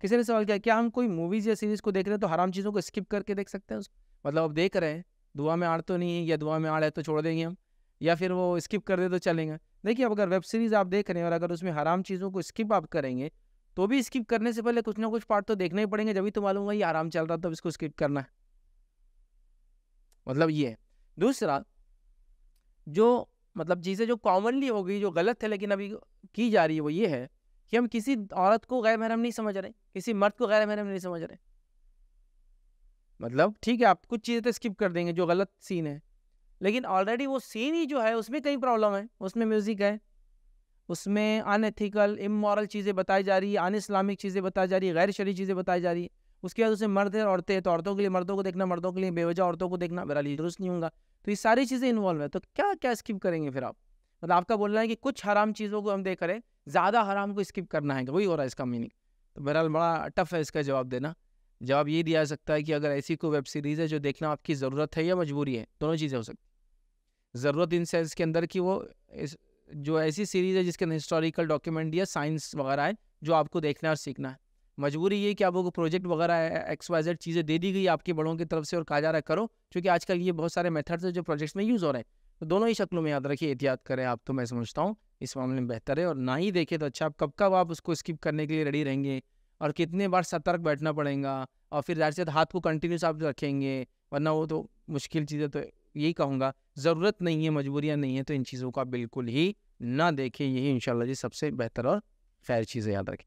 किसी ने सवाल किया क्या हम कोई मूवीज़ या सीरीज़ को देख रहे हैं तो हराम चीज़ों को स्किप करके देख सकते हैं मतलब अब देख रहे हैं दुआ में आड़ तो नहीं है या दुआ में आड़ है तो छोड़ देंगे हम या फिर वो स्किप कर दे तो चलेंगे देखिए अब अगर वेब सीरीज़ आप देख रहे हैं और अगर उसमें हराम चीज़ों को स्किप आप करेंगे तो भी स्किप करने से पहले कुछ ना कुछ पार्ट तो देखना ही पड़ेंगे जब तो मालूम होगा ये आराम चल रहा था इसको स्किप करना है मतलब ये है दूसरा जो मतलब चीज़ें जो कॉमनली हो गई जो गलत है लेकिन अभी की जा रही है वो ये है कि हम किसी औरत को गैर महरम नहीं समझ रहे किसी मर्द को गैर महरम नहीं समझ रहे मतलब ठीक है आप कुछ चीज़ें तो स्किप कर देंगे जो गलत सीन है लेकिन ऑलरेडी वो सीन ही जो है उसमें कई प्रॉब्लम है उसमें म्यूज़िक है उसमें अनएथिकल इमोरल चीज़ें बताई जा रही है अन इस्लामिक चीज़ें बताई जा रही है गैर शरी चीज़ें बताई जा रही है उसके बाद उसमें मर्द है औरतें तो औरतों के लिए मर्दों को देखना मर्दों के लिए बेवजह औरतों को देखना मेरा लिए दुरुस्त नहीं होगा तो ये सारी चीज़ें इन्वॉल्व है तो क्या क्या स्किप करेंगे फिर आप मतलब आपका बोलना है कि कुछ हराम चीज़ों को हम दे करें ज़्यादा हराम को स्किप करना है वही हो रहा है इसका मीनिंग तो बहरहाल बड़ा टफ है इसका जवाब देना जवाब ये दिया जा सकता है कि अगर ऐसी कोई वेब सीरीज़ है जो देखना आपकी ज़रूरत है या मजबूरी है दोनों चीज़ें हो सकती ज़रूरत इन सेंस के अंदर कि वो इस जो ऐसी सीरीज़ है जिसके अंदर हिस्टोरिकल डॉक्यूमेंट या साइंस वगैरह है जो आपको देखना और सीखना है मजबूरी ये कि आप लोगों को प्रोजेक्ट वगैरह एक्स वाई जेड चीज़ें दे दी गई आपके बड़ों की तरफ से और कहा जा रहा है करो क्योंकि आजकल ये बहुत सारे मेथड्स हैं जो प्रोजेक्ट्स में यूज़ हो रहे हैं तो दोनों ही शक्लों में याद रखिए एहतियात करें आप तो मैं समझता हूँ इस मामले में बेहतर है और ना ही देखें तो अच्छा आप कब कब आप उसको स्किप करने के लिए रेडी रहेंगे और कितने बार सतर्क बैठना पड़ेगा और फिर जाहिर से हाथ को कंटिन्यूस आप रखेंगे वरना वो तो मुश्किल चीज़ें तो यही कहूँगा ज़रूरत नहीं है मजबूरियाँ नहीं है तो इन चीज़ों का बिल्कुल ही ना देखें यही इन जी सबसे बेहतर और खैर चीज़ें याद रखें